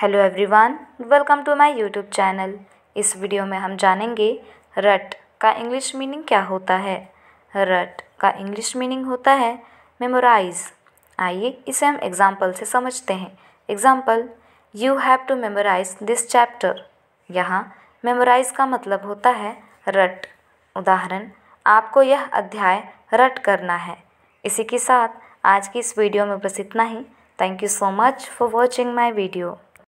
hello everyone welcome to my YouTube channel इस video में हम जानेंगे रट का इंग्लिश मीनिंग क्या होता है रट का इंग्लिश मीनिंग होता है मेमोराइज आइए इसे हम एग्जाम्पल से समझते हैं example you have to memorise this chapter यहाँ मेमोराइज का मतलब होता है रट उदाहरण आपको यह अध्याय रट करना है इसी के साथ आज की इस वीडियो में बस इतना ही thank you so much for watching my video